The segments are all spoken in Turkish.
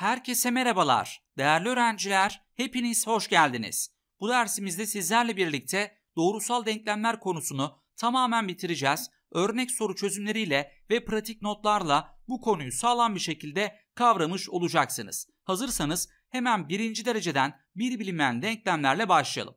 Herkese merhabalar. Değerli öğrenciler, hepiniz hoş geldiniz. Bu dersimizde sizlerle birlikte doğrusal denklemler konusunu tamamen bitireceğiz. Örnek soru çözümleriyle ve pratik notlarla bu konuyu sağlam bir şekilde kavramış olacaksınız. Hazırsanız hemen birinci dereceden bir bilinmeyen denklemlerle başlayalım.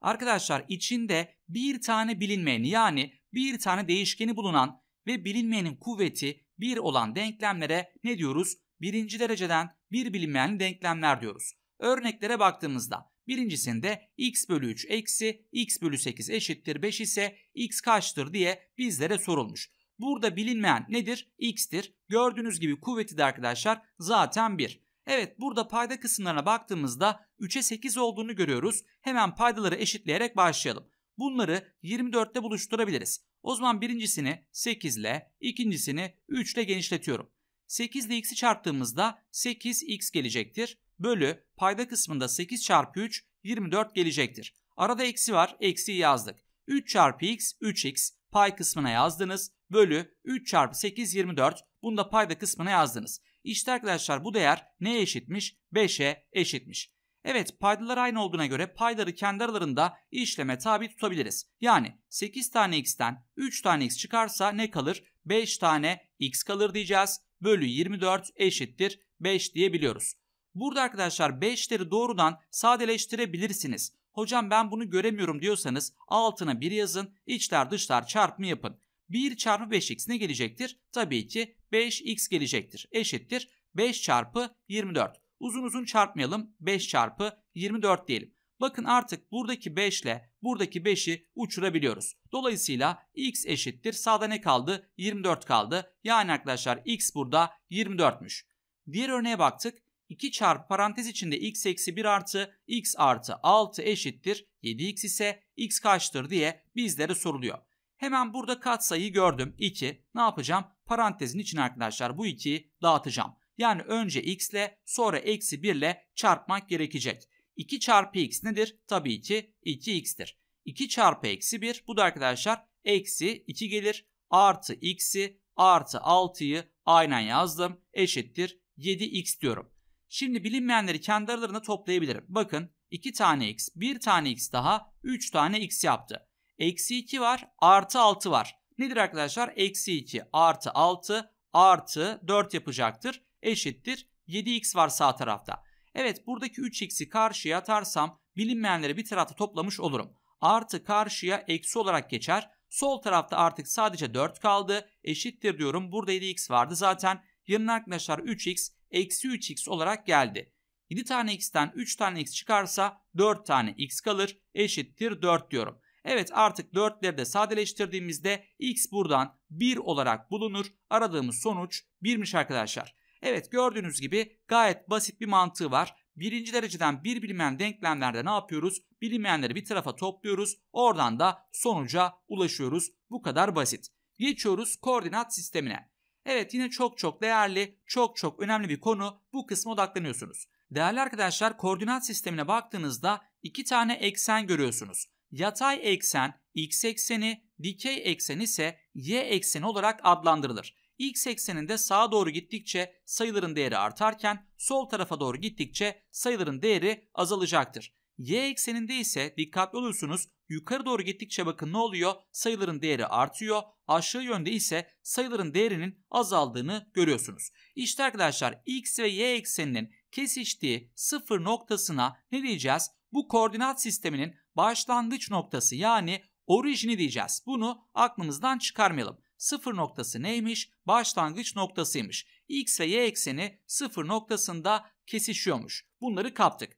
Arkadaşlar içinde bir tane bilinmeyeni yani bir tane değişkeni bulunan ve bilinmeyenin kuvveti 1 olan denklemlere ne diyoruz? birinci dereceden bir bilinmeyen denklemler diyoruz. Örneklere baktığımızda birincisinde x bölü 3 eksi x bölü 8 eşittir 5 ise x kaçtır diye bizlere sorulmuş. Burada bilinmeyen nedir? x'tir. Gördüğünüz gibi kuvveti de arkadaşlar zaten 1. Evet burada payda kısımlarına baktığımızda 3'e 8 olduğunu görüyoruz. Hemen paydaları eşitleyerek başlayalım. Bunları 24'te buluşturabiliriz. O zaman birincisini 8 ile, ikincisini 3 ile genişletiyorum. 8 ile x'i çarptığımızda 8x gelecektir. Bölü payda kısmında 8 çarpı 3 24 gelecektir. Arada eksi var eksi yazdık. 3 çarpı x 3x pay kısmına yazdınız. Bölü 3 çarpı 8 24 bunu da payda kısmına yazdınız. İşte arkadaşlar bu değer neye eşitmiş? 5'e eşitmiş. Evet paydalar aynı olduğuna göre payları kendi aralarında işleme tabi tutabiliriz. Yani 8 tane x'ten 3 tane x çıkarsa ne kalır? 5 tane x kalır diyeceğiz bölü 24 eşittir 5 diyebiliyoruz. Burada arkadaşlar 5'leri doğrudan sadeleştirebilirsiniz. Hocam ben bunu göremiyorum diyorsanız altına 1 yazın, içler dışlar çarpımı yapın. 1 çarpı 5x ne gelecektir? Tabii ki 5x gelecektir. Eşittir 5 çarpı 24. Uzun uzun çarpmayalım. 5 çarpı 24 diyelim. Bakın artık buradaki 5 ile buradaki 5'i uçurabiliyoruz. Dolayısıyla x eşittir. Sağda ne kaldı? 24 kaldı. Yani arkadaşlar x burada 24'müş. Diğer örneğe baktık. 2 çarpı parantez içinde x eksi 1 artı x artı 6 eşittir 7x ise x kaçtır diye bizlere soruluyor. Hemen burada katsayı gördüm 2. Ne yapacağım? Parantezin için arkadaşlar bu 2'yi dağıtacağım. Yani önce x ile sonra eksi 1 ile çarpmak gerekecek. 2 çarpı x nedir? Tabii ki 2x'tir. 2 çarpı eksi 1 bu da arkadaşlar eksi 2 gelir. Artı x'i artı 6'yı aynen yazdım. Eşittir 7x diyorum. Şimdi bilinmeyenleri kendi aralarında toplayabilirim. Bakın 2 tane x, 1 tane x daha 3 tane x yaptı. Eksi 2 var, artı 6 var. Nedir arkadaşlar? Eksi 2 artı 6 artı 4 yapacaktır. Eşittir 7x var sağ tarafta. Evet buradaki 3x'i karşıya atarsam bilinmeyenleri bir tarafta toplamış olurum. Artı karşıya eksi olarak geçer. Sol tarafta artık sadece 4 kaldı. Eşittir diyorum. Burada 7x vardı zaten. Yarın arkadaşlar 3x eksi 3x olarak geldi. 7 tane x'ten 3 tane x çıkarsa 4 tane x kalır. Eşittir 4 diyorum. Evet artık 4'leri de sadeleştirdiğimizde x buradan 1 olarak bulunur. Aradığımız sonuç 1'miş arkadaşlar. Evet gördüğünüz gibi gayet basit bir mantığı var. Birinci dereceden bir bilinmeyen denklemlerde ne yapıyoruz? Bilinmeyenleri bir tarafa topluyoruz. Oradan da sonuca ulaşıyoruz. Bu kadar basit. Geçiyoruz koordinat sistemine. Evet yine çok çok değerli, çok çok önemli bir konu. Bu kısma odaklanıyorsunuz. Değerli arkadaşlar koordinat sistemine baktığınızda iki tane eksen görüyorsunuz. Yatay eksen x ekseni, dikey eksen ise y ekseni olarak adlandırılır. X ekseninde sağa doğru gittikçe sayıların değeri artarken sol tarafa doğru gittikçe sayıların değeri azalacaktır. Y ekseninde ise dikkatli olursunuz yukarı doğru gittikçe bakın ne oluyor? Sayıların değeri artıyor. Aşağı yönde ise sayıların değerinin azaldığını görüyorsunuz. İşte arkadaşlar x ve y ekseninin kesiştiği sıfır noktasına ne diyeceğiz? Bu koordinat sisteminin başlangıç noktası yani orijini diyeceğiz. Bunu aklımızdan çıkarmayalım sıfır noktası neymiş? Başlangıç noktasıymış. X ve Y ekseni sıfır noktasında kesişiyormuş. Bunları kaptık.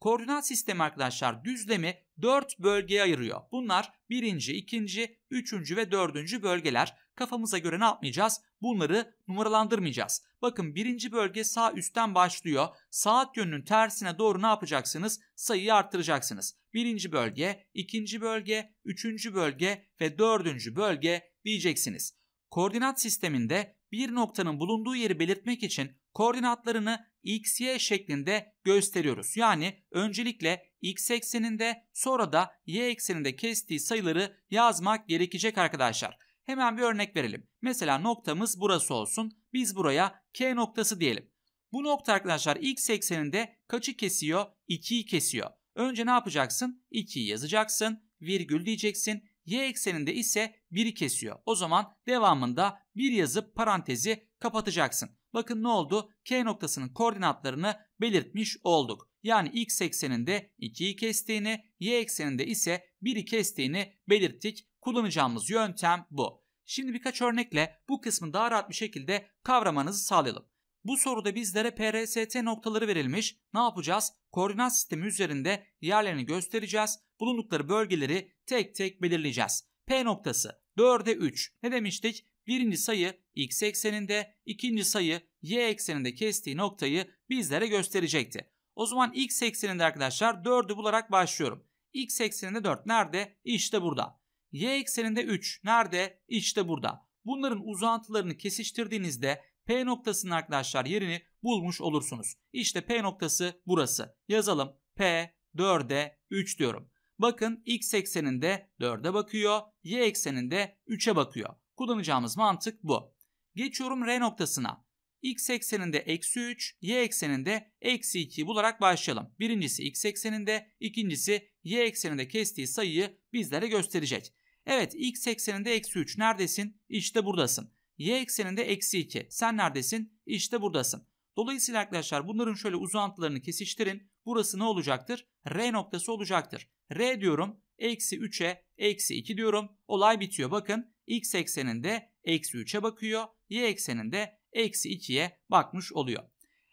Koordinat sistemi arkadaşlar düzlemi 4 bölgeye ayırıyor. Bunlar 1. 2. 3. ve 4. bölgeler. Kafamıza göre ne yapmayacağız? Bunları numaralandırmayacağız. Bakın 1. bölge sağ üstten başlıyor. Saat yönünün tersine doğru ne yapacaksınız? Sayıyı arttıracaksınız. 1. bölge, 2. bölge, 3. bölge ve 4. bölge diyeceksiniz. Koordinat sisteminde bir noktanın bulunduğu yeri belirtmek için koordinatlarını (x,y) şeklinde gösteriyoruz. Yani öncelikle x ekseninde sonra da y ekseninde kestiği sayıları yazmak gerekecek arkadaşlar. Hemen bir örnek verelim. Mesela noktamız burası olsun. Biz buraya k noktası diyelim. Bu nokta arkadaşlar x ekseninde kaçı kesiyor? 2'yi kesiyor. Önce ne yapacaksın? 2'yi yazacaksın, virgül diyeceksin Y ekseninde ise 1'i kesiyor. O zaman devamında 1 yazıp parantezi kapatacaksın. Bakın ne oldu? K noktasının koordinatlarını belirtmiş olduk. Yani x ekseninde 2'yi kestiğini, y ekseninde ise 1'i kestiğini belirttik. Kullanacağımız yöntem bu. Şimdi birkaç örnekle bu kısmı daha rahat bir şekilde kavramanızı sağlayalım. Bu soruda bizlere PRST noktaları verilmiş. Ne yapacağız? Koordinat sistemi üzerinde yerlerini göstereceğiz. Bulundukları bölgeleri tek tek belirleyeceğiz. P noktası 4'e 3. Ne demiştik? Birinci sayı x ekseninde, ikinci sayı y ekseninde kestiği noktayı bizlere gösterecekti. O zaman x ekseninde arkadaşlar 4'ü bularak başlıyorum. x ekseninde 4 nerede? İşte burada. y ekseninde 3 nerede? İşte burada. Bunların uzantılarını kesiştirdiğinizde P noktasının arkadaşlar yerini bulmuş olursunuz. İşte P noktası burası. Yazalım P 4'e 3 diyorum. Bakın x ekseninde 4'e bakıyor, y ekseninde 3'e bakıyor. Kullanacağımız mantık bu. Geçiyorum R noktasına. x ekseninde eksi 3, y ekseninde eksi 2 bularak başlayalım. Birincisi x ekseninde, ikincisi y ekseninde kestiği sayıyı bizlere gösterecek. Evet x ekseninde eksi 3 neredesin? İşte buradasın. Y ekseninde eksi 2. Sen neredesin? İşte buradasın. Dolayısıyla arkadaşlar bunların şöyle uzantılarını kesiştirin. Burası ne olacaktır? R noktası olacaktır. R diyorum. Eksi 3'e eksi 2 diyorum. Olay bitiyor. Bakın x ekseninde eksi 3'e bakıyor. Y ekseninde eksi 2'ye bakmış oluyor.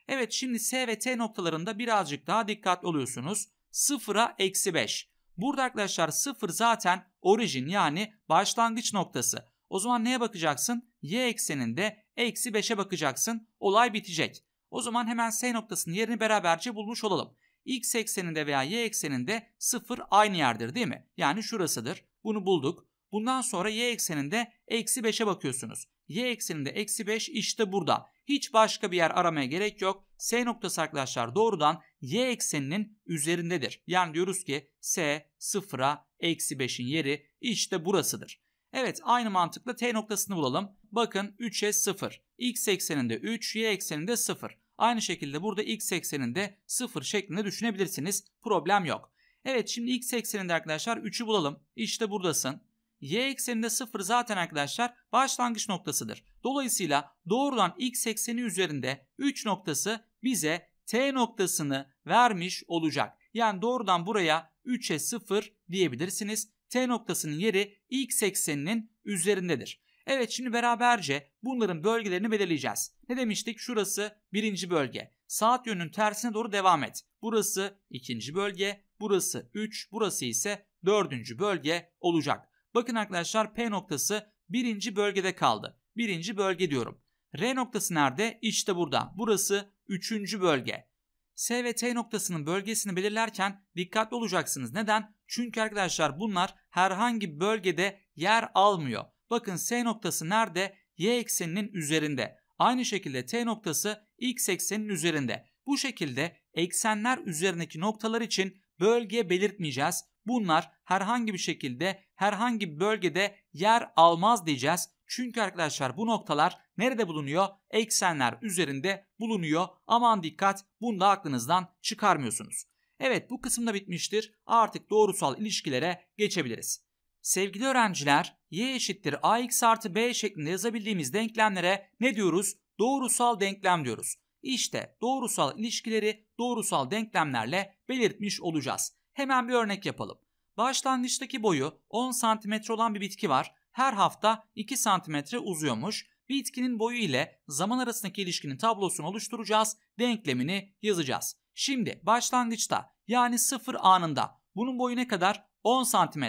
Evet şimdi S ve T noktalarında birazcık daha dikkatli oluyorsunuz. 0'a eksi 5. Burada arkadaşlar 0 zaten orijin yani başlangıç noktası. O zaman neye bakacaksın? y ekseninde eksi 5'e bakacaksın. Olay bitecek. O zaman hemen s noktasının yerini beraberce bulmuş olalım. x ekseninde veya y ekseninde 0 aynı yerdir değil mi? Yani şurasıdır. Bunu bulduk. Bundan sonra y ekseninde eksi 5'e bakıyorsunuz. y ekseninde eksi 5 işte burada. Hiç başka bir yer aramaya gerek yok. S noktası arkadaşlar doğrudan y ekseninin üzerindedir. Yani diyoruz ki S sıfıra eksi 5'in yeri işte burasıdır. Evet aynı mantıkla t noktasını bulalım. Bakın 3'e 0. X ekseninde 3, Y ekseninde 0. Aynı şekilde burada X ekseninde 0 şeklinde düşünebilirsiniz. Problem yok. Evet şimdi X ekseninde arkadaşlar 3'ü bulalım. İşte buradasın. Y ekseninde 0 zaten arkadaşlar başlangıç noktasıdır. Dolayısıyla doğrudan X ekseni üzerinde 3 noktası bize T noktasını vermiş olacak. Yani doğrudan buraya 3'e 0 diyebilirsiniz. T noktasının yeri x ekseninin üzerindedir. Evet şimdi beraberce bunların bölgelerini belirleyeceğiz. Ne demiştik? Şurası birinci bölge. Saat yönünün tersine doğru devam et. Burası ikinci bölge, burası 3, burası ise dördüncü bölge olacak. Bakın arkadaşlar P noktası birinci bölgede kaldı. Birinci bölge diyorum. R noktası nerede? İşte burada. Burası üçüncü bölge. S ve T noktasının bölgesini belirlerken dikkatli olacaksınız. Neden? Çünkü arkadaşlar bunlar herhangi bir bölgede yer almıyor. Bakın S noktası nerede? Y ekseninin üzerinde. Aynı şekilde T noktası X ekseninin üzerinde. Bu şekilde eksenler üzerindeki noktalar için bölge belirtmeyeceğiz. Bunlar herhangi bir şekilde herhangi bir bölgede yer almaz diyeceğiz. Çünkü arkadaşlar bu noktalar nerede bulunuyor? Eksenler üzerinde bulunuyor. Aman dikkat bunu da aklınızdan çıkarmıyorsunuz. Evet bu kısımda bitmiştir. Artık doğrusal ilişkilere geçebiliriz. Sevgili öğrenciler, y eşittir ax artı b şeklinde yazabildiğimiz denklemlere ne diyoruz? Doğrusal denklem diyoruz. İşte doğrusal ilişkileri doğrusal denklemlerle belirtmiş olacağız. Hemen bir örnek yapalım. Başlangıçtaki boyu 10 cm olan bir bitki var her hafta 2 cm uzuyormuş. Bitkinin boyu ile zaman arasındaki ilişkinin tablosunu oluşturacağız, denklemini yazacağız. Şimdi başlangıçta yani 0 anında bunun boyu ne kadar? 10 cm.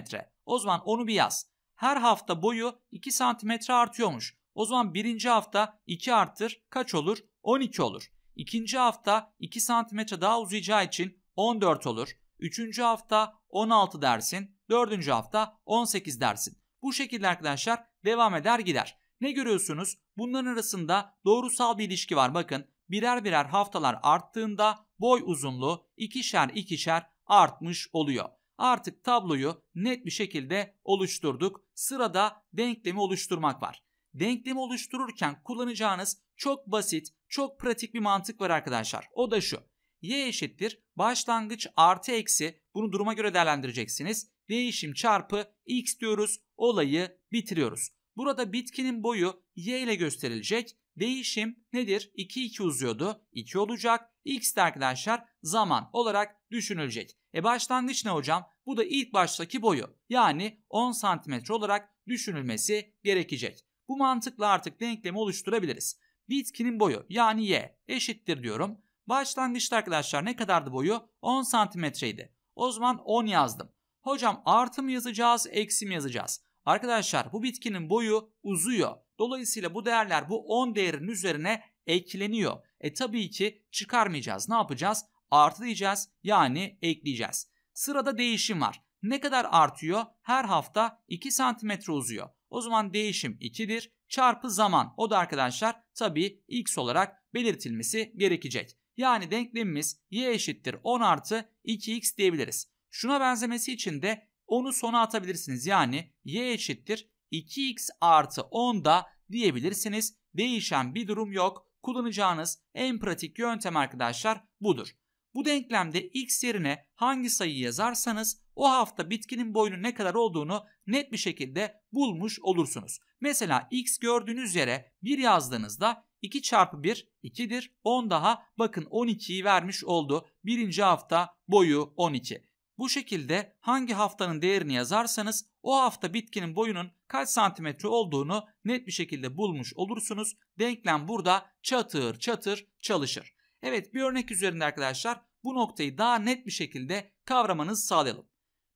O zaman onu bir yaz. Her hafta boyu 2 cm artıyormuş. O zaman birinci hafta 2 artır kaç olur? 12 olur. İkinci hafta 2 cm daha uzayacağı için 14 olur. Üçüncü hafta 16 dersin. Dördüncü hafta 18 dersin. Bu şekilde arkadaşlar devam eder gider. Ne görüyorsunuz? Bunların arasında doğrusal bir ilişki var. Bakın birer birer haftalar arttığında boy uzunluğu ikişer ikişer artmış oluyor. Artık tabloyu net bir şekilde oluşturduk. Sırada denklemi oluşturmak var. Denklemi oluştururken kullanacağınız çok basit, çok pratik bir mantık var arkadaşlar. O da şu. Y eşittir başlangıç artı eksi bunu duruma göre değerlendireceksiniz değişim çarpı x diyoruz. Olayı bitiriyoruz. Burada bitkinin boyu y ile gösterilecek. Değişim nedir? 2 2 uzuyordu. 2 olacak. X de arkadaşlar zaman olarak düşünülecek. E başlangıç ne hocam? Bu da ilk baştaki boyu yani 10 cm olarak düşünülmesi gerekecek. Bu mantıkla artık denklemi oluşturabiliriz. Bitkinin boyu yani y eşittir diyorum. Başlangıçta arkadaşlar ne kadardı boyu? 10 cm'ydi. O zaman 10 yazdım. Hocam artı mı yazacağız, eksi mi yazacağız? Arkadaşlar bu bitkinin boyu uzuyor. Dolayısıyla bu değerler bu 10 değerin üzerine ekleniyor. E tabii ki çıkarmayacağız. Ne yapacağız? Artı diyeceğiz yani ekleyeceğiz. Sırada değişim var. Ne kadar artıyor? Her hafta 2 cm uzuyor. O zaman değişim 2'dir çarpı zaman. O da arkadaşlar tabii x olarak belirtilmesi gerekecek. Yani denklemimiz y eşittir 10 artı 2x diyebiliriz. Şuna benzemesi için de onu sona atabilirsiniz. Yani y eşittir 2x artı 10 da diyebilirsiniz. Değişen bir durum yok. Kullanacağınız en pratik yöntem arkadaşlar budur. Bu denklemde x yerine hangi sayıyı yazarsanız o hafta bitkinin boyunu ne kadar olduğunu net bir şekilde bulmuş olursunuz. Mesela x gördüğünüz yere 1 yazdığınızda 2 çarpı 1 2'dir. 10 daha bakın 12'yi vermiş oldu. Birinci hafta boyu 12. Bu şekilde hangi haftanın değerini yazarsanız o hafta bitkinin boyunun kaç santimetre olduğunu net bir şekilde bulmuş olursunuz. Denklem burada çatır çatır çalışır. Evet bir örnek üzerinde arkadaşlar bu noktayı daha net bir şekilde kavramanızı sağlayalım.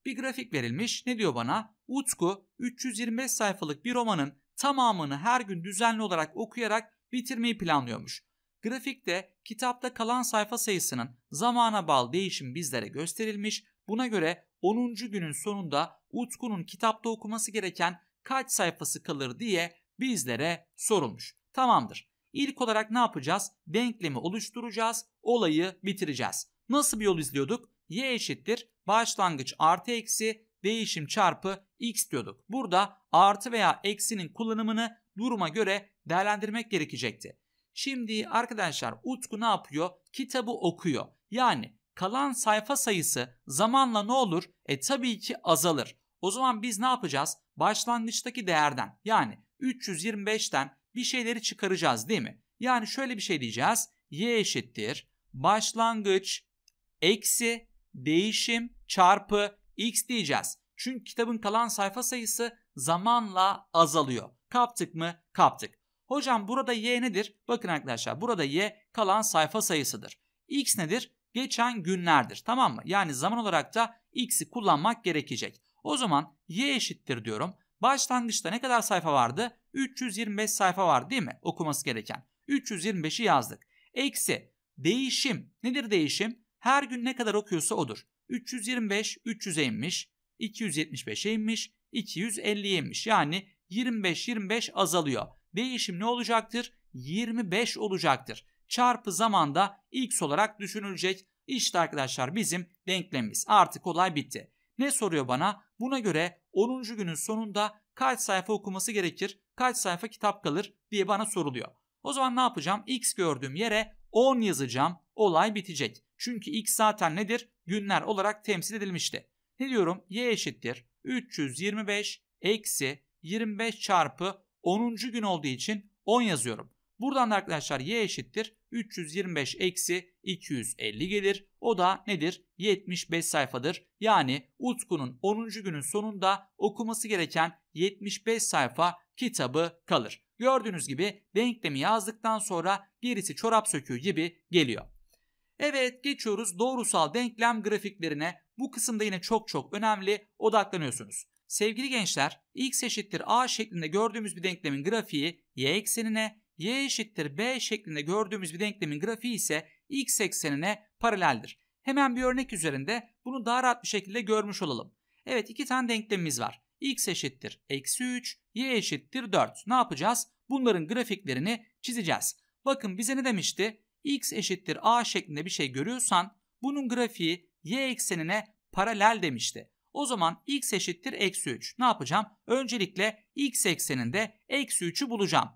Bir grafik verilmiş ne diyor bana? Utku 325 sayfalık bir romanın tamamını her gün düzenli olarak okuyarak bitirmeyi planlıyormuş. Grafikte kitapta kalan sayfa sayısının zamana bağlı değişim bizlere gösterilmiş Buna göre 10. günün sonunda Utku'nun kitapta okuması gereken kaç sayfası kalır diye bizlere sorulmuş. Tamamdır. İlk olarak ne yapacağız? Denklemi oluşturacağız, olayı bitireceğiz. Nasıl bir yol izliyorduk? Y eşittir başlangıç artı eksi değişim çarpı x diyorduk. Burada artı veya eksinin kullanımını duruma göre değerlendirmek gerekecekti. Şimdi arkadaşlar Utku ne yapıyor? Kitabı okuyor. Yani kalan sayfa sayısı zamanla ne olur? E tabii ki azalır. O zaman biz ne yapacağız? Başlangıçtaki değerden yani 325'ten bir şeyleri çıkaracağız değil mi? Yani şöyle bir şey diyeceğiz. Y eşittir başlangıç eksi değişim çarpı x diyeceğiz. Çünkü kitabın kalan sayfa sayısı zamanla azalıyor. Kaptık mı? Kaptık. Hocam burada y nedir? Bakın arkadaşlar burada y kalan sayfa sayısıdır. x nedir? geçen günlerdir. Tamam mı? Yani zaman olarak da x'i kullanmak gerekecek. O zaman y eşittir diyorum. Başlangıçta ne kadar sayfa vardı? 325 sayfa var değil mi? Okuması gereken. 325'i yazdık. Eksi değişim. Nedir değişim? Her gün ne kadar okuyorsa odur. 325 300'e inmiş, 275'e inmiş, 250'ye inmiş. Yani 25 25 azalıyor. Değişim ne olacaktır? 25 olacaktır çarpı zamanda x olarak düşünülecek. İşte arkadaşlar bizim denklemimiz. Artık olay bitti. Ne soruyor bana? Buna göre 10. günün sonunda kaç sayfa okuması gerekir, kaç sayfa kitap kalır diye bana soruluyor. O zaman ne yapacağım? X gördüğüm yere 10 yazacağım. Olay bitecek. Çünkü x zaten nedir? Günler olarak temsil edilmişti. Ne diyorum? Y eşittir. 325 eksi 25 çarpı 10. gün olduğu için 10 yazıyorum. Buradan da arkadaşlar y eşittir 325 eksi 250 gelir. O da nedir? 75 sayfadır. Yani Utku'nun 10. günün sonunda okuması gereken 75 sayfa kitabı kalır. Gördüğünüz gibi denklemi yazdıktan sonra gerisi çorap söküğü gibi geliyor. Evet geçiyoruz doğrusal denklem grafiklerine. Bu kısımda yine çok çok önemli odaklanıyorsunuz. Sevgili gençler x eşittir a şeklinde gördüğümüz bir denklemin grafiği y eksenine y eşittir b şeklinde gördüğümüz bir denklemin grafiği ise x eksenine paraleldir. Hemen bir örnek üzerinde bunu daha rahat bir şekilde görmüş olalım. Evet iki tane denklemimiz var. x eşittir eksi 3, y eşittir 4. Ne yapacağız? Bunların grafiklerini çizeceğiz. Bakın bize ne demişti? x eşittir a şeklinde bir şey görüyorsan bunun grafiği y eksenine paralel demişti. O zaman x eşittir eksi 3. Ne yapacağım? Öncelikle x ekseninde eksi 3'ü bulacağım.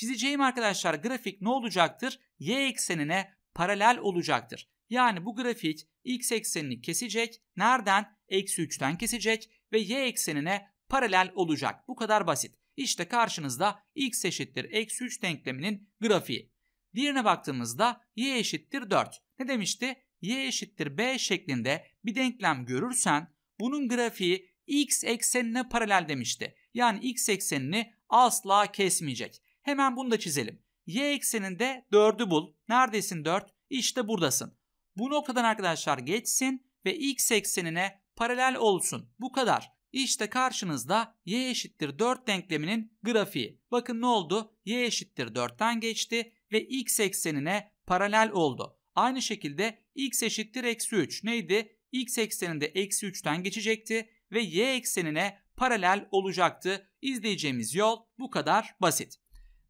Çizeceğim arkadaşlar grafik ne olacaktır? Y eksenine paralel olacaktır. Yani bu grafik x eksenini kesecek. Nereden? Eksi 3'ten kesecek ve y eksenine paralel olacak. Bu kadar basit. İşte karşınızda x eşittir eksi 3 denkleminin grafiği. Diğerine baktığımızda y eşittir 4. Ne demişti? y eşittir b şeklinde bir denklem görürsen bunun grafiği x eksenine paralel demişti. Yani x eksenini asla kesmeyecek. Hemen bunu da çizelim. Y ekseninde 4'ü bul. Neredesin 4? İşte buradasın. Bu noktadan arkadaşlar geçsin ve x eksenine paralel olsun. Bu kadar. İşte karşınızda y eşittir 4 denkleminin grafiği. Bakın ne oldu? y eşittir 4'ten geçti ve x eksenine paralel oldu. Aynı şekilde x eşittir eksi 3 neydi? x ekseninde eksi 3'ten geçecekti ve y eksenine paralel olacaktı. İzleyeceğimiz yol bu kadar basit.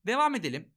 Devam edelim.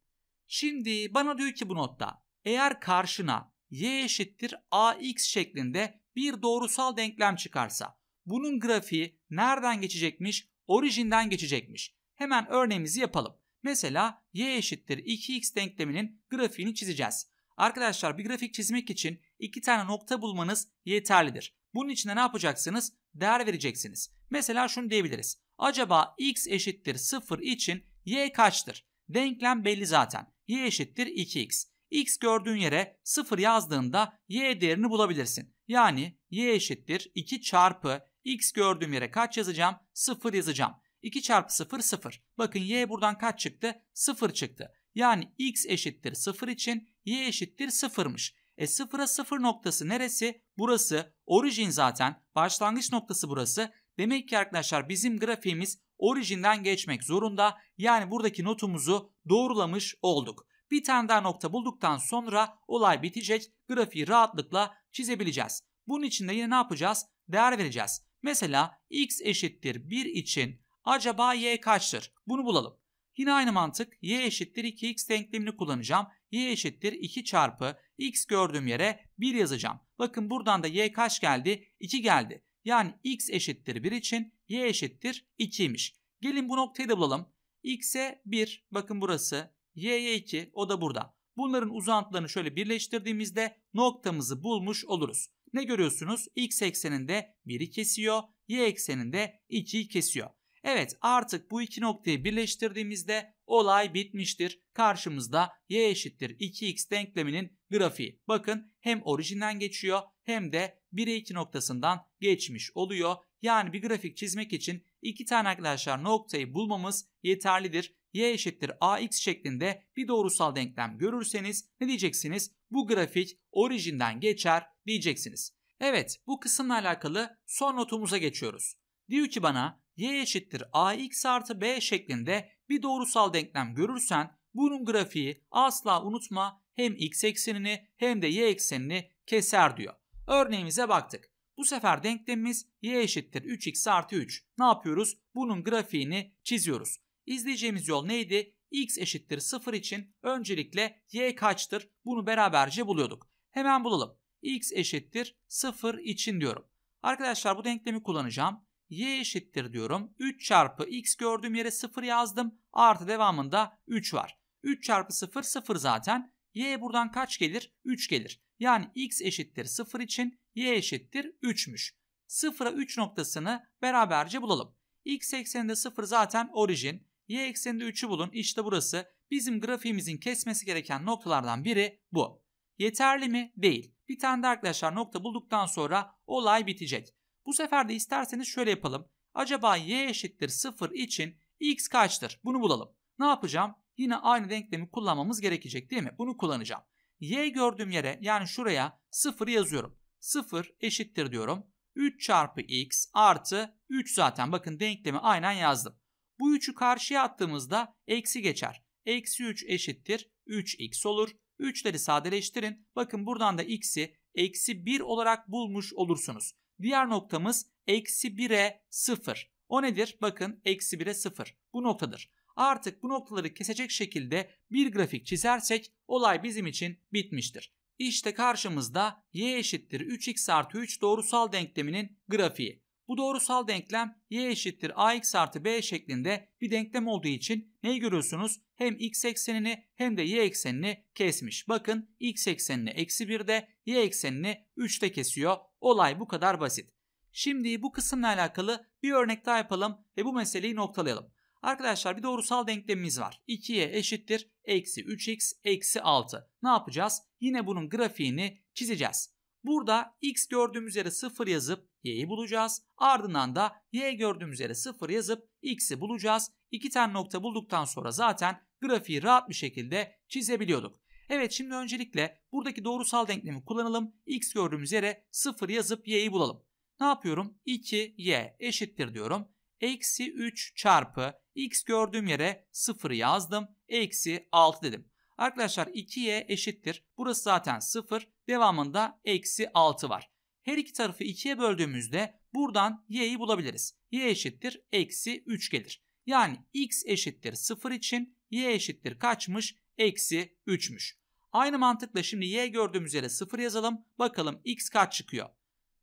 Şimdi bana diyor ki bu notta eğer karşına y eşittir ax şeklinde bir doğrusal denklem çıkarsa bunun grafiği nereden geçecekmiş? Orijinden geçecekmiş. Hemen örneğimizi yapalım. Mesela y eşittir 2x denkleminin grafiğini çizeceğiz. Arkadaşlar bir grafik çizmek için iki tane nokta bulmanız yeterlidir. Bunun için ne yapacaksınız? Değer vereceksiniz. Mesela şunu diyebiliriz. Acaba x eşittir 0 için y kaçtır? Denklem belli zaten. y eşittir 2x. x gördüğün yere 0 yazdığında y değerini bulabilirsin. Yani y eşittir 2 çarpı x gördüğüm yere kaç yazacağım? 0 yazacağım. 2 çarpı 0 0. Bakın y buradan kaç çıktı? 0 çıktı. Yani x eşittir 0 için y eşittir 0'mış. E 0'a 0 noktası neresi? Burası orijin zaten. Başlangıç noktası burası. Demek ki arkadaşlar bizim grafiğimiz orijinden geçmek zorunda. Yani buradaki notumuzu doğrulamış olduk. Bir tane daha nokta bulduktan sonra olay bitecek. Grafiği rahatlıkla çizebileceğiz. Bunun için de yine ne yapacağız? Değer vereceğiz. Mesela x eşittir 1 için acaba y kaçtır? Bunu bulalım. Yine aynı mantık y eşittir 2x denklemini kullanacağım. y eşittir 2 çarpı x gördüğüm yere 1 yazacağım. Bakın buradan da y kaç geldi? 2 geldi. Yani x eşittir 1 için y eşittir 2'ymiş. Gelin bu noktayı da bulalım. x'e 1 bakın burası. y'ye 2 o da burada. Bunların uzantılarını şöyle birleştirdiğimizde noktamızı bulmuş oluruz. Ne görüyorsunuz? x ekseninde 1'i kesiyor, y ekseninde 2'yi kesiyor. Evet artık bu iki noktayı birleştirdiğimizde olay bitmiştir. Karşımızda y eşittir 2x denkleminin grafiği. Bakın hem orijinden geçiyor hem de 1'e 2 noktasından geçmiş oluyor. Yani bir grafik çizmek için iki tane arkadaşlar noktayı bulmamız yeterlidir. y eşittir ax şeklinde bir doğrusal denklem görürseniz ne diyeceksiniz? Bu grafik orijinden geçer diyeceksiniz. Evet bu kısımla alakalı son notumuza geçiyoruz. Diyor ki bana y eşittir ax artı b şeklinde bir doğrusal denklem görürsen bunun grafiği asla unutma hem x eksenini hem de y eksenini keser diyor. Örneğimize baktık. Bu sefer denklemimiz y eşittir 3x artı 3. Ne yapıyoruz? Bunun grafiğini çiziyoruz. İzleyeceğimiz yol neydi? x eşittir 0 için öncelikle y kaçtır? Bunu beraberce buluyorduk. Hemen bulalım. x eşittir 0 için diyorum. Arkadaşlar bu denklemi kullanacağım. y eşittir diyorum. 3 çarpı x gördüğüm yere 0 yazdım. Artı devamında 3 var. 3 çarpı 0 0 zaten. y buradan kaç gelir? 3 gelir. Yani x eşittir 0 için y eşittir 3'müş. 0'a 3 noktasını beraberce bulalım. x ekseninde 0 zaten orijin. y ekseninde 3'ü bulun. İşte burası bizim grafiğimizin kesmesi gereken noktalardan biri bu. Yeterli mi? Değil. Bir tane de arkadaşlar nokta bulduktan sonra olay bitecek. Bu sefer de isterseniz şöyle yapalım. Acaba y eşittir 0 için x kaçtır? Bunu bulalım. Ne yapacağım? Yine aynı denklemi kullanmamız gerekecek değil mi? Bunu kullanacağım. y gördüğüm yere yani şuraya 0 yazıyorum. 0 eşittir diyorum. 3 çarpı x artı 3 zaten bakın denklemi aynen yazdım. Bu 3'ü karşıya attığımızda eksi geçer. Eksi 3 eşittir 3x olur. 3'leri sadeleştirin. Bakın buradan da x'i eksi 1 olarak bulmuş olursunuz. Diğer noktamız eksi 1'e 0. O nedir? Bakın eksi 1'e 0. Bu noktadır. Artık bu noktaları kesecek şekilde bir grafik çizersek olay bizim için bitmiştir. İşte karşımızda y eşittir 3x artı 3 doğrusal denkleminin grafiği. Bu doğrusal denklem y eşittir ax artı b şeklinde bir denklem olduğu için neyi görüyorsunuz? Hem x eksenini hem de y eksenini kesmiş. Bakın x eksenini eksi 1'de y eksenini 3'te kesiyor. Olay bu kadar basit. Şimdi bu kısımla alakalı bir örnek daha yapalım ve bu meseleyi noktalayalım. Arkadaşlar bir doğrusal denklemimiz var. 2y eşittir eksi 3x eksi 6. Ne yapacağız? Yine bunun grafiğini çizeceğiz. Burada x gördüğümüz yere 0 yazıp y'yi bulacağız. Ardından da y gördüğümüz yere 0 yazıp x'i bulacağız. İki tane nokta bulduktan sonra zaten grafiği rahat bir şekilde çizebiliyorduk. Evet şimdi öncelikle buradaki doğrusal denklemi kullanalım. X gördüğümüz yere 0 yazıp y'yi bulalım. Ne yapıyorum? 2y eşittir diyorum. Eksi 3 çarpı x gördüğüm yere 0 yazdım. Eksi 6 dedim. Arkadaşlar 2y eşittir. Burası zaten 0. Devamında eksi 6 var. Her iki tarafı 2'ye böldüğümüzde buradan y'yi bulabiliriz. y eşittir eksi 3 gelir. Yani x eşittir 0 için y eşittir kaçmış? Eksi 3'müş. Aynı mantıkla şimdi y gördüğümüz yere 0 yazalım. Bakalım x kaç çıkıyor?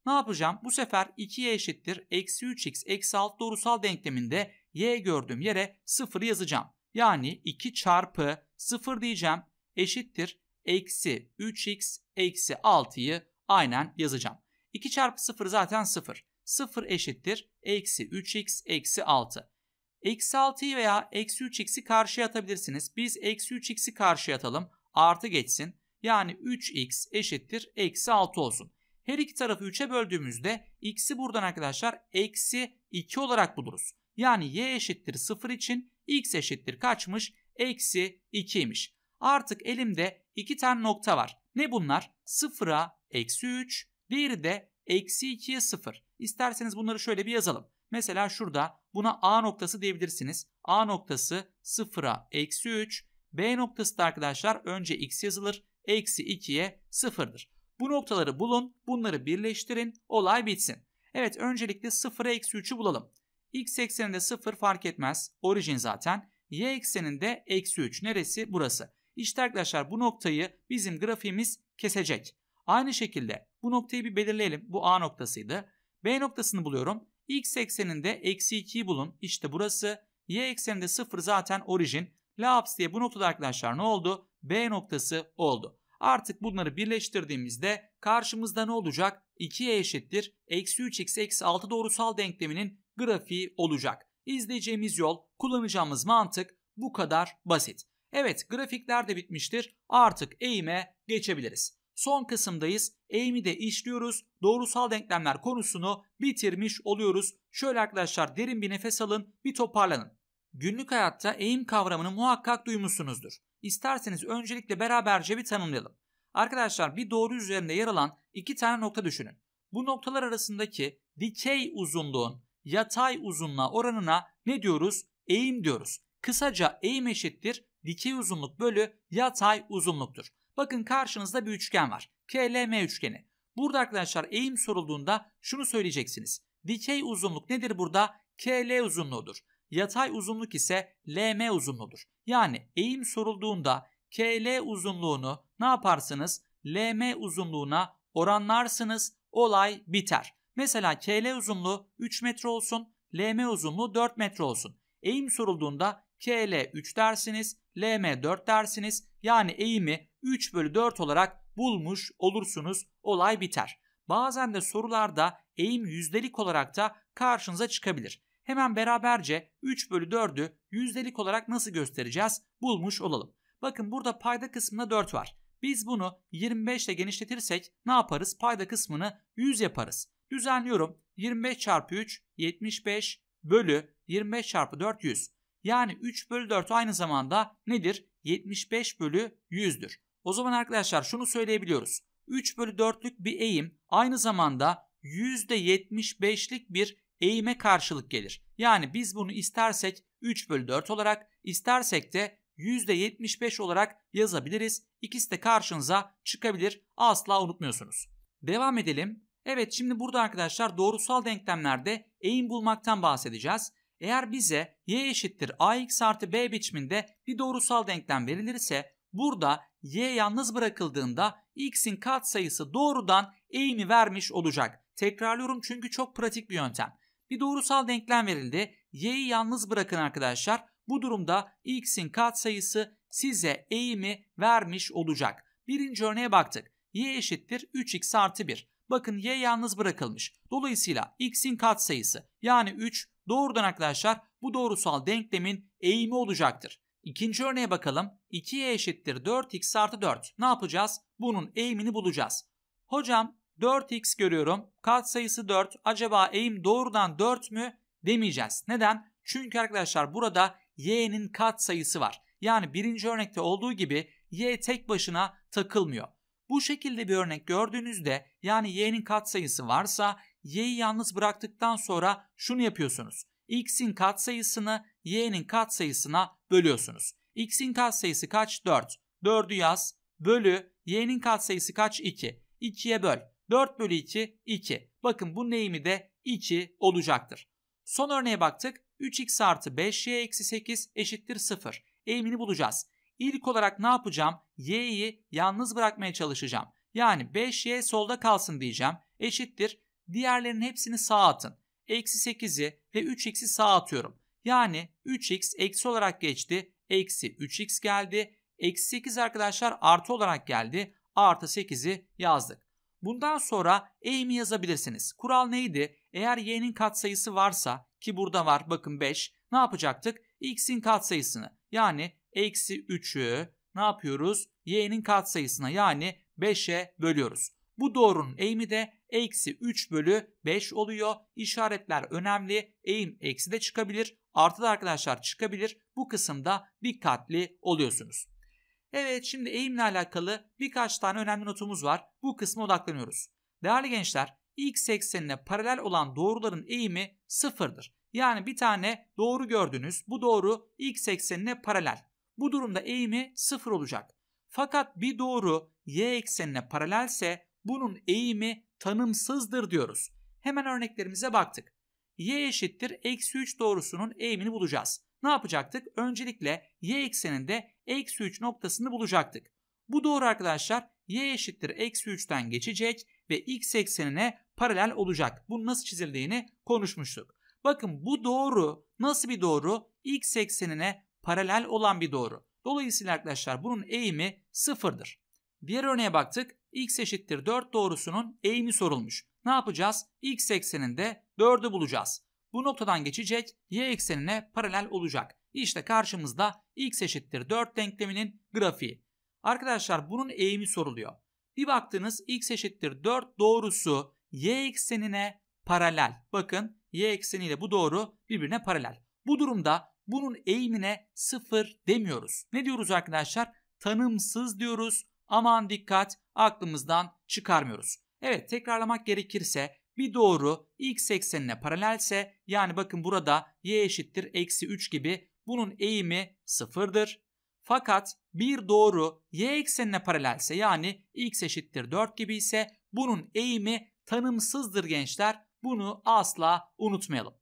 Ne yapacağım? Bu sefer 2y eşittir eksi 3x eksi 6 doğrusal denkleminde y gördüğüm yere 0 yazacağım. Yani 2 çarpı 0 diyeceğim eşittir eksi 3x eksi 6'yı aynen yazacağım. 2 çarpı 0 zaten 0. 0 eşittir eksi 3x eksi 6. Eksi 6'yı veya eksi 3x'i karşıya atabilirsiniz. Biz eksi 3x'i karşıya atalım. Artı geçsin. Yani 3x eşittir eksi 6 olsun. Her iki tarafı 3'e böldüğümüzde x'i buradan arkadaşlar eksi 2 olarak buluruz. Yani y eşittir 0 için x eşittir kaçmış? Eksi 2'ymiş. Artık elimde iki tane nokta var. Ne bunlar? 0'a eksi 3, diğeri de eksi 2'ye 0. İsterseniz bunları şöyle bir yazalım. Mesela şurada buna A noktası diyebilirsiniz. A noktası 0'a eksi 3. B noktası da arkadaşlar önce x yazılır. Eksi 2'ye 0'dır. Bu noktaları bulun, bunları birleştirin, olay bitsin. Evet öncelikle 0'a eksi 3'ü bulalım. X ekseninde 0 fark etmez, orijin zaten. Y ekseninde eksi 3, neresi? Burası. İşte arkadaşlar bu noktayı bizim grafiğimiz kesecek. Aynı şekilde bu noktayı bir belirleyelim. Bu A noktasıydı. B noktasını buluyorum. X ekseninde eksi 2'yi bulun. İşte burası. Y ekseninde 0 zaten orijin. Laps diye bu noktada arkadaşlar ne oldu? B noktası oldu. Artık bunları birleştirdiğimizde karşımızda ne olacak? 2'ye eşittir. Eksi 3 eksi eksi 6 doğrusal denkleminin grafiği olacak. İzleyeceğimiz yol, kullanacağımız mantık bu kadar basit. Evet grafikler de bitmiştir. Artık eğime geçebiliriz. Son kısımdayız. Eğimi de işliyoruz. Doğrusal denklemler konusunu bitirmiş oluyoruz. Şöyle arkadaşlar derin bir nefes alın, bir toparlanın. Günlük hayatta eğim kavramını muhakkak duymuşsunuzdur. İsterseniz öncelikle beraberce bir tanımlayalım. Arkadaşlar bir doğru üzerinde yer alan iki tane nokta düşünün. Bu noktalar arasındaki dikey uzunluğun yatay uzunluğa oranına ne diyoruz? Eğim diyoruz. Kısaca eğim eşittir dikey uzunluk bölü yatay uzunluktur. Bakın karşınızda bir üçgen var. KLM üçgeni. Burada arkadaşlar eğim sorulduğunda şunu söyleyeceksiniz. Dikey uzunluk nedir burada? KL uzunluğudur. Yatay uzunluk ise LM uzunluğudur. Yani eğim sorulduğunda KL uzunluğunu ne yaparsınız? LM uzunluğuna oranlarsınız. Olay biter. Mesela KL uzunluğu 3 metre olsun, LM uzunluğu 4 metre olsun. Eğim sorulduğunda KL 3 dersiniz, LM 4 dersiniz. Yani eğimi 3 bölü 4 olarak bulmuş olursunuz. Olay biter. Bazen de sorularda eğim yüzdelik olarak da karşınıza çıkabilir hemen beraberce 3 bölü 4'ü yüzdelik olarak nasıl göstereceğiz bulmuş olalım. Bakın burada payda kısmında 4 var. Biz bunu 25 ile genişletirsek ne yaparız? Payda kısmını 100 yaparız. Düzenliyorum. 25 çarpı 3 75 bölü 25 çarpı 4 100. Yani 3 bölü 4 aynı zamanda nedir? 75 bölü 100'dür. O zaman arkadaşlar şunu söyleyebiliyoruz. 3 bölü 4'lük bir eğim aynı zamanda %75'lik bir eğime karşılık gelir. Yani biz bunu istersek 3 bölü 4 olarak istersek de %75 olarak yazabiliriz. İkisi de karşınıza çıkabilir. Asla unutmuyorsunuz. Devam edelim. Evet şimdi burada arkadaşlar doğrusal denklemlerde eğim bulmaktan bahsedeceğiz. Eğer bize y eşittir ax artı b biçiminde bir doğrusal denklem verilirse burada y yalnız bırakıldığında x'in katsayısı doğrudan eğimi vermiş olacak. Tekrarlıyorum çünkü çok pratik bir yöntem. Bir doğrusal denklem verildi. Y'yi yalnız bırakın arkadaşlar. Bu durumda x'in katsayısı size eğimi vermiş olacak. Birinci örneğe baktık. y eşittir 3x artı 1. Bakın y yalnız bırakılmış. Dolayısıyla x'in katsayısı yani 3 doğrudan arkadaşlar bu doğrusal denklemin eğimi olacaktır. İkinci örneğe bakalım. 2y eşittir 4x artı 4. Ne yapacağız? Bunun eğimini bulacağız. Hocam 4x görüyorum. Katsayısı 4. Acaba eğim doğrudan 4 mü demeyeceğiz. Neden? Çünkü arkadaşlar burada y'nin katsayısı var. Yani birinci örnekte olduğu gibi y tek başına takılmıyor. Bu şekilde bir örnek gördüğünüzde yani y'nin katsayısı varsa y'yi yalnız bıraktıktan sonra şunu yapıyorsunuz. x'in katsayısını y'nin katsayısına bölüyorsunuz. x'in katsayısı kaç? 4. 4'ü yaz. Bölü y'nin katsayısı kaç? 2. 2'ye böl. 4 bölü 2 2. Bakın bu eğimi de 2 olacaktır. Son örneğe baktık. 3x artı 5y eksi 8 eşittir 0. Eğimini bulacağız. İlk olarak ne yapacağım? y'yi yalnız bırakmaya çalışacağım. Yani 5y solda kalsın diyeceğim. Eşittir. Diğerlerinin hepsini sağa atın. Eksi 8'i ve 3x'i sağa atıyorum. Yani 3x eksi olarak geçti. Eksi 3x geldi. Eksi 8 arkadaşlar artı olarak geldi. Artı 8'i yazdık. Bundan sonra eğimi yazabilirsiniz. Kural neydi? Eğer y'nin katsayısı varsa ki burada var bakın 5 ne yapacaktık? x'in katsayısını yani eksi 3'ü ne yapıyoruz? y'nin katsayısına yani 5'e bölüyoruz. Bu doğrunun eğimi de eksi 3 bölü 5 oluyor. İşaretler önemli. Eğim eksi de çıkabilir. Artı da arkadaşlar çıkabilir. Bu kısımda dikkatli oluyorsunuz. Evet şimdi eğimle alakalı birkaç tane önemli notumuz var. Bu kısma odaklanıyoruz. Değerli gençler x eksenine paralel olan doğruların eğimi sıfırdır. Yani bir tane doğru gördünüz. Bu doğru x eksenine paralel. Bu durumda eğimi sıfır olacak. Fakat bir doğru y eksenine paralelse bunun eğimi tanımsızdır diyoruz. Hemen örneklerimize baktık. y eşittir eksi 3 doğrusunun eğimini bulacağız ne yapacaktık? Öncelikle y ekseninde eksi 3 noktasını bulacaktık. Bu doğru arkadaşlar. y eşittir eksi 3'ten geçecek ve x eksenine paralel olacak. Bu nasıl çizildiğini konuşmuştuk. Bakın bu doğru nasıl bir doğru? x eksenine paralel olan bir doğru. Dolayısıyla arkadaşlar bunun eğimi sıfırdır. Diğer örneğe baktık. x eşittir 4 doğrusunun eğimi sorulmuş. Ne yapacağız? x ekseninde 4'ü bulacağız bu noktadan geçecek y eksenine paralel olacak. İşte karşımızda x eşittir 4 denkleminin grafiği. Arkadaşlar bunun eğimi soruluyor. Bir baktınız x eşittir 4 doğrusu y eksenine paralel. Bakın y ekseniyle bu doğru birbirine paralel. Bu durumda bunun eğimine sıfır demiyoruz. Ne diyoruz arkadaşlar? Tanımsız diyoruz. Aman dikkat aklımızdan çıkarmıyoruz. Evet tekrarlamak gerekirse bir doğru x eksenine paralelse yani bakın burada y eşittir eksi 3 gibi bunun eğimi sıfırdır. Fakat bir doğru y eksenine paralelse yani x eşittir 4 gibi ise bunun eğimi tanımsızdır gençler. Bunu asla unutmayalım.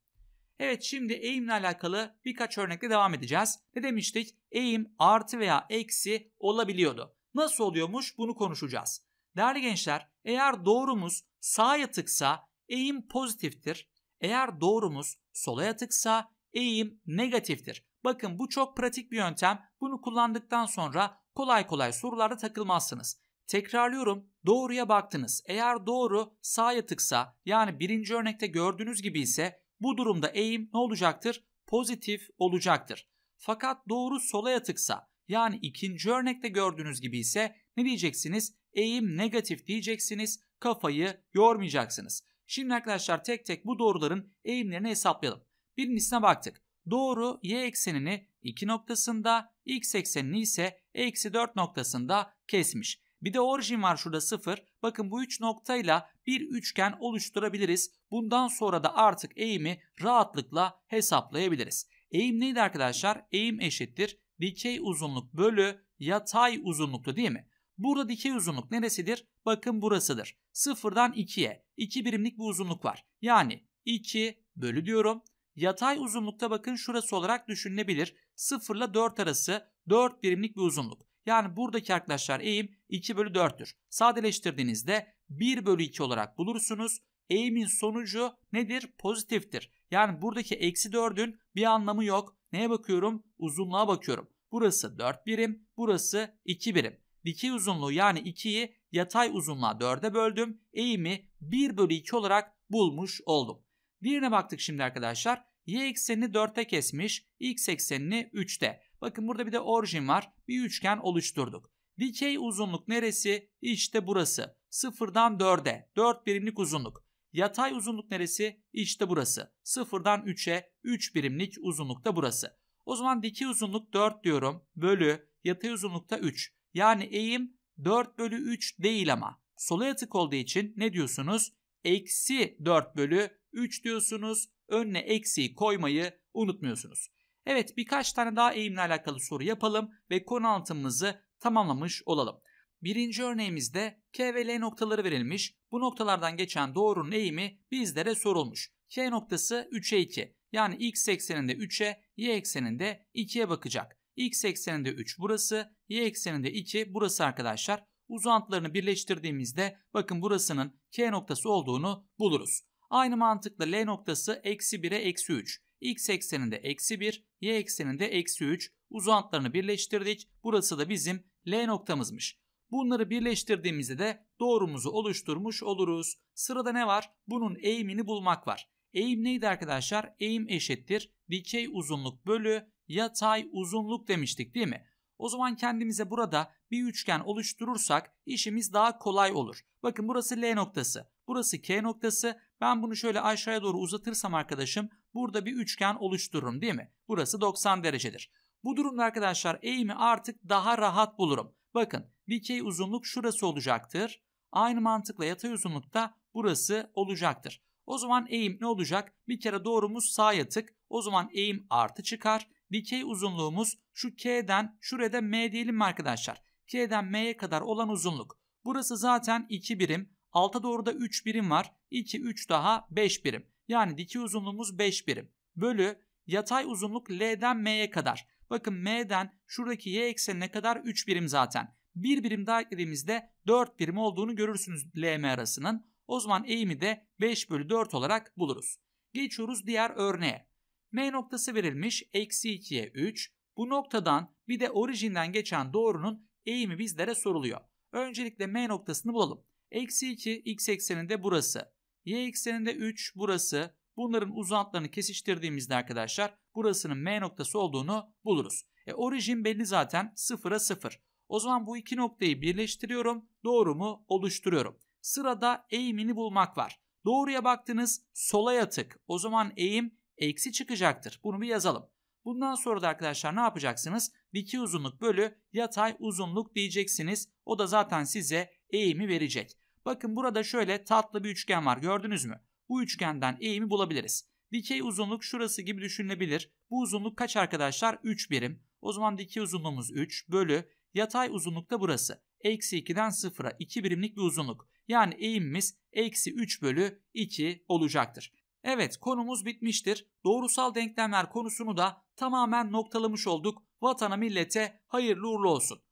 Evet şimdi eğimle alakalı birkaç örnekle devam edeceğiz. Ne demiştik? Eğim artı veya eksi olabiliyordu. Nasıl oluyormuş bunu konuşacağız. Değerli gençler eğer doğrumuz sağ yatıksa eğim pozitiftir. Eğer doğrumuz sola yatıksa eğim negatiftir. Bakın bu çok pratik bir yöntem. Bunu kullandıktan sonra kolay kolay sorularda takılmazsınız. Tekrarlıyorum doğruya baktınız. Eğer doğru sağ yatıksa yani birinci örnekte gördüğünüz gibi ise bu durumda eğim ne olacaktır? Pozitif olacaktır. Fakat doğru sola yatıksa yani ikinci örnekte gördüğünüz gibi ise ne diyeceksiniz? Eğim negatif diyeceksiniz. Kafayı yormayacaksınız. Şimdi arkadaşlar tek tek bu doğruların eğimlerini hesaplayalım. Birincisine baktık. Doğru y eksenini 2 noktasında, x eksenini ise eksi 4 noktasında kesmiş. Bir de orijin var şurada 0. Bakın bu 3 noktayla bir üçgen oluşturabiliriz. Bundan sonra da artık eğimi rahatlıkla hesaplayabiliriz. Eğim neydi arkadaşlar? Eğim eşittir. Dikey uzunluk bölü yatay uzunluktu değil mi? Burada dikey uzunluk neresidir? Bakın burasıdır. 0'dan 2'ye 2 birimlik bir uzunluk var. Yani 2 bölü diyorum. Yatay uzunlukta bakın şurası olarak düşünülebilir. 0 ile 4 arası 4 birimlik bir uzunluk. Yani buradaki arkadaşlar eğim 2 bölü 4'tür. Sadeleştirdiğinizde 1 bölü 2 olarak bulursunuz. Eğimin sonucu nedir? Pozitiftir. Yani buradaki eksi 4'ün bir anlamı yok. Neye bakıyorum? Uzunluğa bakıyorum. Burası 4 birim, burası 2 birim. Dikey uzunluğu yani 2'yi yatay uzunluğa 4'e böldüm. Eğimi 1 bölü 2 olarak bulmuş oldum. Birine baktık şimdi arkadaşlar. Y eksenini 4'te kesmiş, x eksenini 3'te. Bakın burada bir de orijin var. Bir üçgen oluşturduk. Dikey uzunluk neresi? İşte burası. 0'dan 4'e. 4 birimlik uzunluk. Yatay uzunluk neresi? İşte burası. 0'dan 3'e 3 birimlik uzunlukta burası. O zaman dikey uzunluk 4 diyorum. Bölü yatay uzunlukta 3. Yani eğim 4 bölü 3 değil ama. Sola yatık olduğu için ne diyorsunuz? Eksi 4 bölü 3 diyorsunuz. Önüne eksiyi koymayı unutmuyorsunuz. Evet birkaç tane daha eğimle alakalı soru yapalım ve konu altımızı tamamlamış olalım. Birinci örneğimizde K ve L noktaları verilmiş. Bu noktalardan geçen doğrunun eğimi bizlere sorulmuş. K noktası 3'e 2. Yani x ekseninde 3'e, y ekseninde 2'ye bakacak. x ekseninde 3 burası, Y ekseninde 2 burası arkadaşlar. Uzantılarını birleştirdiğimizde bakın burasının K noktası olduğunu buluruz. Aynı mantıkla L noktası eksi 1'e eksi 3. X ekseninde eksi 1, Y ekseninde eksi 3. Uzantlarını birleştirdik. Burası da bizim L noktamızmış. Bunları birleştirdiğimizde de doğrumuzu oluşturmuş oluruz. Sırada ne var? Bunun eğimini bulmak var. Eğim neydi arkadaşlar? Eğim eşittir. Dikey uzunluk bölü yatay uzunluk demiştik değil mi? O zaman kendimize burada bir üçgen oluşturursak işimiz daha kolay olur. Bakın burası L noktası, burası K noktası. Ben bunu şöyle aşağıya doğru uzatırsam arkadaşım burada bir üçgen oluştururum değil mi? Burası 90 derecedir. Bu durumda arkadaşlar eğimi artık daha rahat bulurum. Bakın dikey uzunluk şurası olacaktır. Aynı mantıkla yatay uzunluk da burası olacaktır. O zaman eğim ne olacak? Bir kere doğrumuz sağ yatık. O zaman eğim artı çıkar. Dikey uzunluğumuz şu K'den şurada M diyelim arkadaşlar? K'den M'ye kadar olan uzunluk. Burası zaten 2 birim. Alta doğru da 3 birim var. 2, 3 daha 5 birim. Yani dikey uzunluğumuz 5 birim. Bölü yatay uzunluk L'den M'ye kadar. Bakın M'den şuradaki Y eksenine kadar 3 birim zaten. 1 birim daha eklediğimizde 4 birim olduğunu görürsünüz LM arasının. O zaman eğimi de 5 bölü 4 olarak buluruz. Geçiyoruz diğer örneğe. M noktası verilmiş eksi 2'ye 3. Bu noktadan bir de orijinden geçen doğrunun eğimi bizlere soruluyor. Öncelikle M noktasını bulalım. Eksi 2 x ekseninde burası. Y ekseninde 3 burası. Bunların uzantlarını kesiştirdiğimizde arkadaşlar burasının M noktası olduğunu buluruz. E, orijin belli zaten 0'a 0. O zaman bu iki noktayı birleştiriyorum. doğrumu Oluşturuyorum. Sırada eğimini bulmak var. Doğruya baktınız sola yatık. O zaman eğim eksi çıkacaktır. Bunu bir yazalım. Bundan sonra da arkadaşlar ne yapacaksınız? Dikey uzunluk bölü yatay uzunluk diyeceksiniz. O da zaten size eğimi verecek. Bakın burada şöyle tatlı bir üçgen var gördünüz mü? Bu üçgenden eğimi bulabiliriz. Dikey uzunluk şurası gibi düşünülebilir. Bu uzunluk kaç arkadaşlar? 3 birim. O zaman dikey uzunluğumuz 3 bölü yatay uzunluk da burası. Eksi 2'den 0'a 2 birimlik bir uzunluk. Yani eğimimiz eksi 3 bölü 2 olacaktır. Evet konumuz bitmiştir. Doğrusal denklemler konusunu da tamamen noktalamış olduk. Vatana millete hayırlı uğurlu olsun.